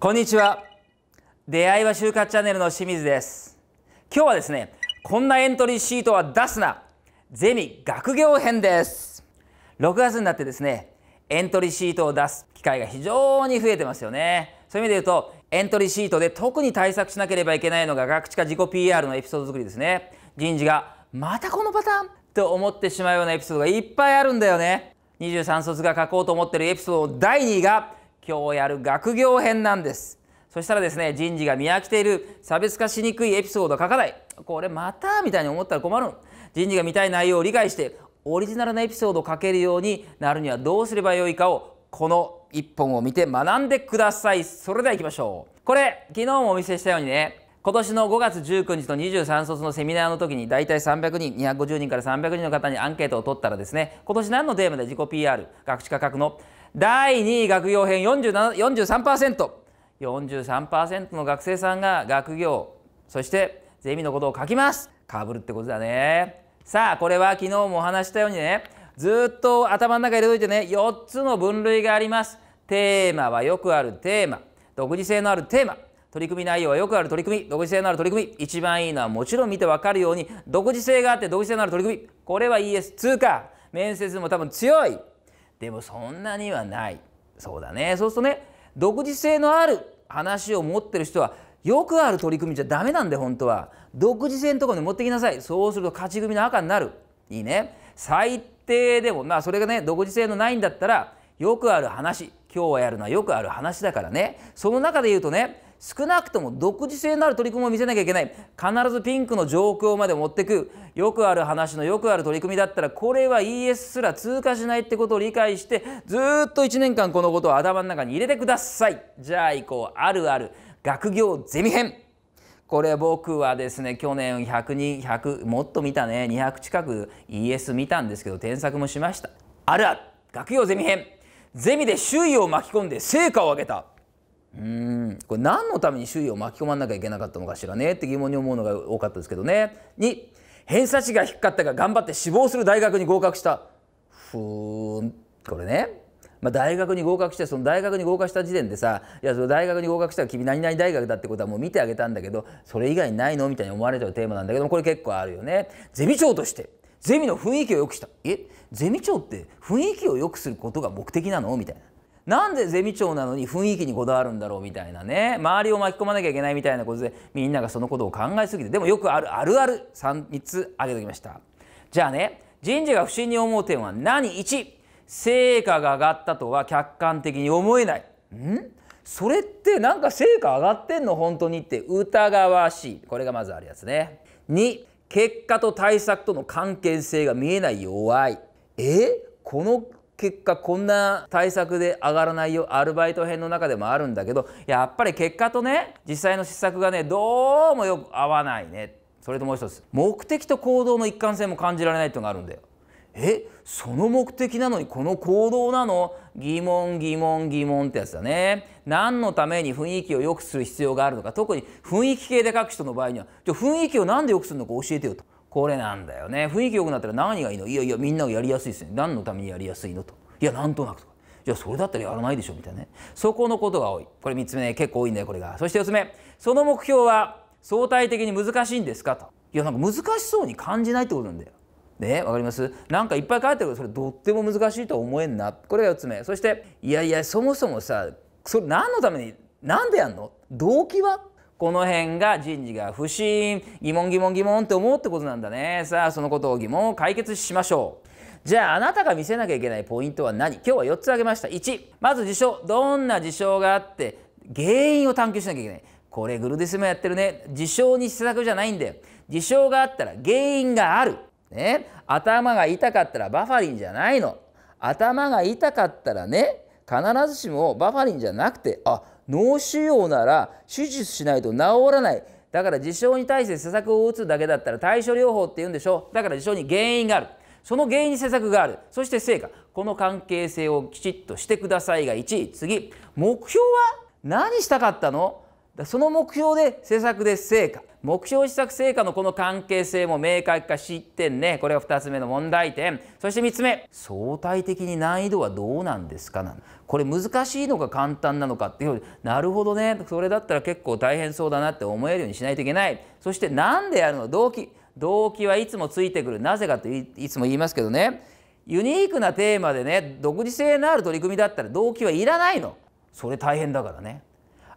こんにちは出会いは就活チャンネルの清水です今日はですねこんなエントリーシートは出すなゼミ学業編です6月になってですねエントリーシートを出す機会が非常に増えてますよねそういう意味で言うとエントリーシートで特に対策しなければいけないのが学知化自己 PR のエピソード作りですね人事がまたこのパターンと思ってしまうようなエピソードがいっぱいあるんだよね23卒が書こうと思ってるエピソード第2位が今日やる学業編なんですそしたらですね人事が見飽きている差別化しにくいエピソード書かないこれまたみたいに思ったら困る人事が見たい内容を理解してオリジナルなエピソードを書けるようになるにはどうすればよいかをこの一本を見て学んでくださいそれではいきましょうこれ昨日もお見せしたようにね今年の5月19日と23卒のセミナーの時に大体300人250人から300人の方にアンケートを取ったらですね今年何のテーマで自己 PR 学知科学の第2位学業編43%。43%の学生さんが学業そしてゼミのことを書きますかぶるってことだねさあこれは昨日もお話したようにねずっと頭の中入れといてね4つの分類がありますテーマはよくあるテーマ独自性のあるテーマ取り組み内容はよくある取り組み独自性のある取り組み一番いいのはもちろん見て分かるように独自性があって独自性のある取り組みこれはイエス通過面接も多分強いでもそんなにはないそうだねそうするとね独自性のある話を持ってる人はよくある取り組みじゃダメなんで本当は独自性のところに持ってきなさいそうすると勝ち組の赤になるいいね最低でもまあそれがね独自性のないんだったらよくある話今日はやるのはよくある話だからねその中で言うとね少なくとも独自性のある取り組みを見せなきゃいけない必ずピンクの状況まで持ってくよくある話のよくある取り組みだったらこれは ES すら通過しないってことを理解してずっと1年間このことを頭の中に入れてくださいじゃあ行こうあるある学業ゼミ編これ僕はですね去年100人100もっと見たね200近く ES 見たんですけど添削もしましたあるある学業ゼミ編ゼミで周囲を巻き込んで成果を上げたうんこれ何のために周囲を巻き込まなきゃいけなかったのかしらねって疑問に思うのが多かったですけどね2偏差値が低かったが頑張って志望する大学に合格したふーんこれね、まあ、大学に合格してその大学に合格した時点でさ「いやその大学に合格したら君何々大学だ」ってことはもう見てあげたんだけどそれ以外にないのみたいに思われちゃうテーマなんだけどもこれ結構あるよね。ゼミ長としてゼミの雰囲気を良くしたえゼミ長って雰囲気を良くすることが目的なのみたいななんでゼミ長なのに雰囲気にこだわるんだろうみたいなね周りを巻き込まなきゃいけないみたいなことでみんながそのことを考えすぎてでもよくあるあるある 3, つ挙げてきましたじゃあね人事が不審に思う点は何1成果が上がったとは客観的に思えないんそれってなんか成果上がってんの本当にって疑わしいこれがまずあるやつね2結果と対策との関係性が見えない弱いえこの結果こんな対策で上がらないよアルバイト編の中でもあるんだけどやっぱり結果とね実際の施策がねどうもよく合わないねそれともう一つ目的と行動の一貫性も感じられないっていうのがあるんだよ。えその目的なのにこの行動なの疑問疑問疑問ってやつだね何のために雰囲気を良くする必要があるのか特に雰囲気系で書く人の場合にはじゃあ雰囲気を何で良くするのか教えてよとこれなんだよね雰囲気良くなったら何がいいのいやいやみんながやりやすいですね何のためにやりやすいのといやなんとなくとかじゃそれだったらやらないでしょみたいなねそこのことが多いこれ3つ目ね結構多いんだよこれがそして4つ目その目標は相対的に難しいんですかといやなんか難しそうに感じないってことなんだよねわかりますなんかいっぱい書いてるけどそれとっても難しいとは思えんなこれが4つ目そしていやいやそもそもさそれ何のために何でやんの動機はこの辺が人事が不信疑問疑問疑問って思うってことなんだねさあそのことを疑問を解決しましょうじゃああなたが見せなきゃいけないポイントは何今日は4つ挙げました1まず事象どんな事象があって原因を探求しなきゃいけないこれグルディスもやってるね事象に施策じゃないんだよ事象があったら原因がある、ね、頭が痛かったらバファリンじゃないの頭が痛かったらね必ずしもバファリンじゃなくてあ脳腫瘍なら手術しないと治らないだから事象に対して施策を打つだけだったら対処療法って言うんでしょだから事象に原因があるその原因に施策があるそして成果この関係性をきちっとしてくださいが1位次目標は何したかったのその目標で施策で成果目標施策成果のこの関係性も明確化し点ねこれが2つ目の問題点そして3つ目相対的に難易度はどうなんですかなこれ難しいのか簡単なのかっていうなるほどねそれだったら結構大変そうだなって思えるようにしないといけないそして何でやるの動機動機はいつもついてくるなぜかといつも言いますけどねユニークなテーマでね独自性のある取り組みだったら動機はいらないのそれ大変だからね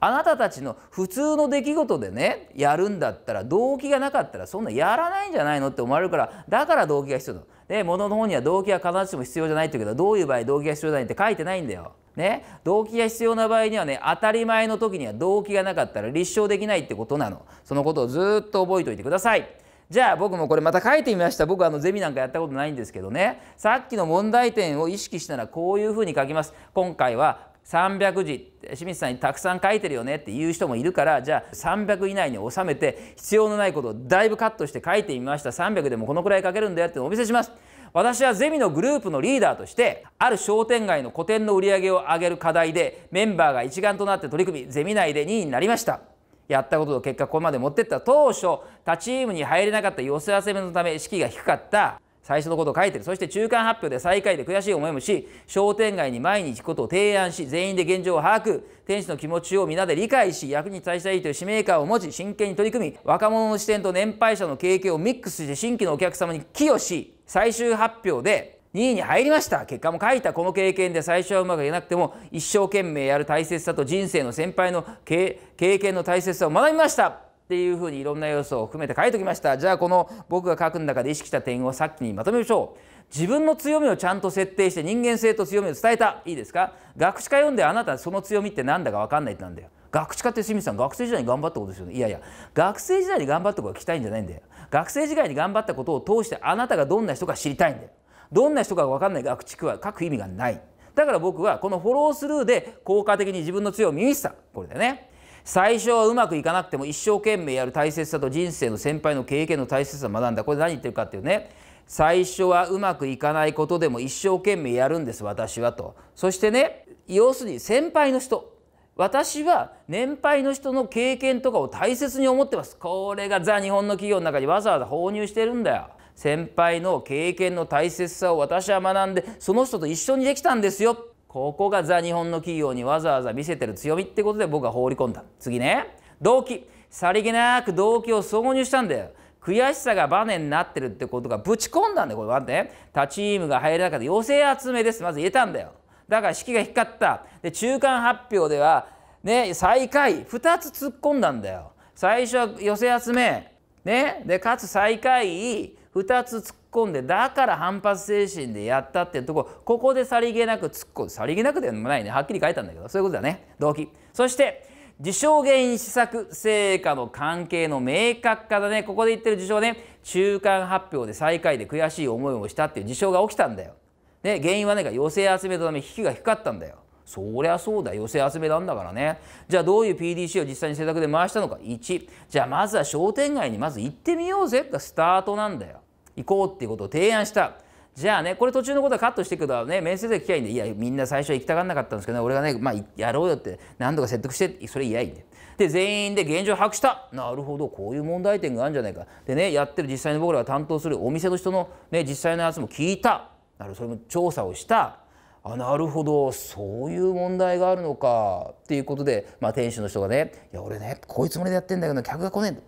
あなたたちの普通の出来事でねやるんだったら動機がなかったらそんなやらないんじゃないのって思われるからだから動機が必要だ。で物の方には動機は必ずしも必要じゃないって言うけどどういう場合動機が必要ないって書いてないんだよ。ね、動機が必要な場合にはね当たり前の時には動機がなかったら立証できないってことなのそのことをずっと覚えておいてください。じゃあ僕もこれまた書いてみました僕あのゼミなんかやったことないんですけどねさっきの問題点を意識したらこういうふうに書きます今回は300字清水さんにたくさん書いてるよねっていう人もいるからじゃあ300以内に収めて必要のないことをだいぶカットして書いてみました300でもこのくらい書けるんだよってお見せします私はゼミのグループのリーダーとしてある商店街の個展の売り上げを上げる課題でメンバーが一丸となって取り組みゼミ内で2位になりましたやったことと結果ここまで持ってった当初他チームに入れなかった寄せ集めのため士気が低かった最初のことを書いてるそして中間発表で最下位で悔しい思いもし商店街に毎日行くことを提案し全員で現状を把握店主の気持ちを皆で理解し役に対したいという使命感を持ち真剣に取り組み若者の視点と年配者の経験をミックスして新規のお客様に寄与し最終発表で2位に入りました結果も書いたこの経験で最初はうまくいかなくても一生懸命やる大切さと人生の先輩の経験の大切さを学びましたっていうふうにいろんな要素を含めて書いておきましたじゃあこの僕が書く中で意識した点をさっきにまとめましょう自分の強みをちゃんと設定して人間性と強みを伝えたいいですか学士科読んであなたその強みって何だか分かんないってなんだよ学士課って清水さん学生時代に頑張ったことですよねいやいや学生時代に頑張ったことが聞きたいんじゃないんだよ学生時代に頑張ったことを通してあなたがどんな人か知りたいんだよどんな人か分かんない学知は書く意味がないだから僕はこのフォロースルーで効果的に自分の強みを見せたこれだよね最初はうまくいかなくても一生懸命やる大切さと人生の先輩の経験の大切さを学んだこれ何言ってるかっていうね最初はうまくいかないことでも一生懸命やるんです私はとそしてね要するに先輩の人私は年配の人の経験とかを大切に思ってますこれがザ日本の企業の中にわざわざ放入してるんだよ先輩の経験の大切さを私は学んでその人と一緒にできたんですよここがザ日本の企業にわざわざ見せてる強みってことで僕は放り込んだ次ね動機さりげなく動機を挿入したんだよ悔しさがバネになってるってことがぶち込んだんだよこれ待って他チームが入る中で寄せ集めですまず言えたんだよだから式が光ったで中間発表ではね最下位2つ突っ込んだんだよ最初は寄せ集めねでかつ最下位2つ突っ込んでだから反発精神でやったっていうとこここでさりげなく突っ込んでさりげなくでもないねはっきり書いたんだけどそういうことだね動機そして事象原因施策成果の関係の明確化だねここで言ってる事象ね中間発表で最下位で悔しい思いをしたっていう事象が起きたんだよね、原因はねか寄せ集めのため引きが低かったんだよそりゃそうだ寄せ集めなんだからねじゃあどういう PDC を実際に政策で回したのか1じゃあまずは商店街にまず行ってみようぜってスタートなんだよ行こうっていうことを提案したじゃあねこれ途中のことはカットしていくとね面接で聞きゃいいんでいやみんな最初は行きたがんなかったんですけど、ね、俺がね、まあ、やろうよって何度か説得してそれ嫌いんで。で全員で現状把握したなるほどこういう問題点があるんじゃないかでねやってる実際の僕らが担当するお店の人の、ね、実際のやつも聞いたなるそれも調査をしたあなるほどそういう問題があるのかっていうことで、まあ、店主の人がね「いや俺ねこういうつもりでやってんだけど客が来ねえんだ」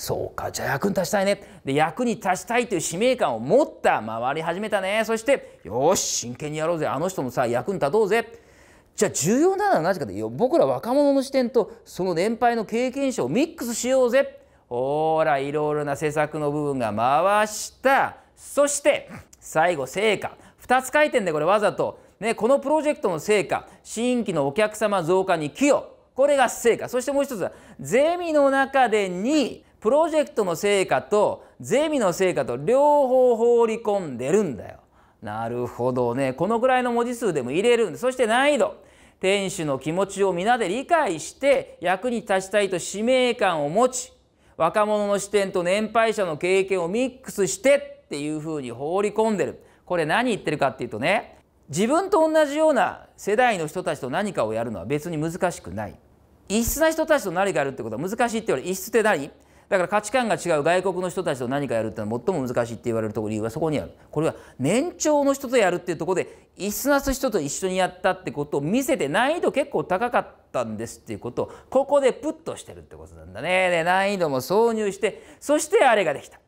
そうかじゃあ役に立ちたいねで役に立ちたいという使命感を持った回り始めたねそしてよし真剣にやろうぜあの人のさ役に立とうぜじゃあ重要なのは何ぜかで僕ら若者の視点とその年配の経験者をミックスしようぜほらいろいろな施策の部分が回したそして最後成果2つ回転でこれわざと、ね、このプロジェクトの成果新規のお客様増加に寄与これが成果そしてもう一つはゼミの中で2プロジェクトの成果とゼミの成果と両方放り込んでるんだよ。なるほどねこのくらいの文字数でも入れるんでそして難易度店主の気持ちを皆で理解して役に立ちたいと使命感を持ち若者の視点と年配者の経験をミックスしてっていうふうに放り込んでるこれ何言ってるかっていうとね自分と同じような世代の人たちと何かをやるのは別に難しくない異質な人たちと何かやるってことは難しいって言われ異質って何だから価値観が違う外国の人たちと何かやるってのは最も難しいって言われるところ理由はそこにあるこれは年長の人とやるっていうとこで椅子なす人と一緒にやったってことを見せて難易度結構高かったんですっていうことをここでプッとしてるってことなんだね。で難易度も挿入してそしてあれができた。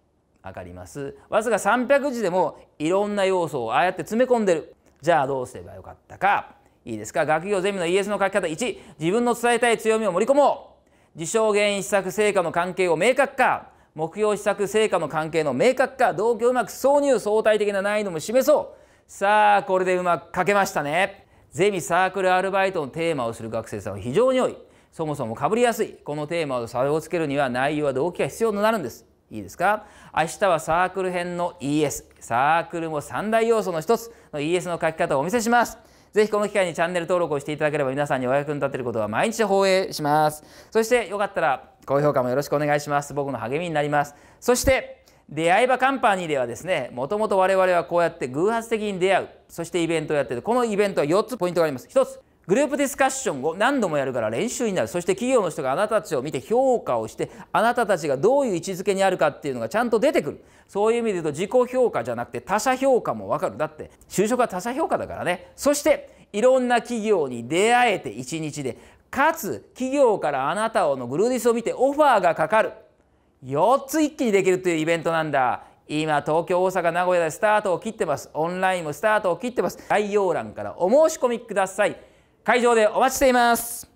わかりますわずか300字でもいろんな要素をああやって詰め込んでる。じゃあどうすればよかったか。いいですか学業ゼミのイエスの書き方1自分の伝えたい強みを盛り込もう。事象原因施策成果の関係を明確化目標施策成果の関係の明確化動機をうまく挿入相対的な難易度も示そうさあこれでうまく書けましたねゼミサークルアルバイトのテーマをする学生さんは非常に多いそもそもかぶりやすいこのテーマを差をつけるには内容は動機が必要となるんですいいですか明日はサークル編の ES サークルも三大要素の一つの ES の書き方をお見せしますぜひこの機会にチャンネル登録をしていただければ皆さんにお役に立てることは毎日放映しますそしてよかったら高評価もよろしくお願いします僕の励みになりますそして出会い場カンパニーではですねもともと我々はこうやって偶発的に出会うそしてイベントをやっててこのイベントは4つポイントがあります1つグループディスカッションを何度もやるから練習になるそして企業の人があなたたちを見て評価をしてあなたたちがどういう位置づけにあるかっていうのがちゃんと出てくるそういう意味で言うと自己評価じゃなくて他者評価も分かるだって就職は他者評価だからねそしていろんな企業に出会えて一日でかつ企業からあなたをのグルーディスを見てオファーがかかる4つ一気にできるというイベントなんだ今東京大阪名古屋でスタートを切ってますオンラインもスタートを切ってます概要欄からお申し込みください会場でお待ちしています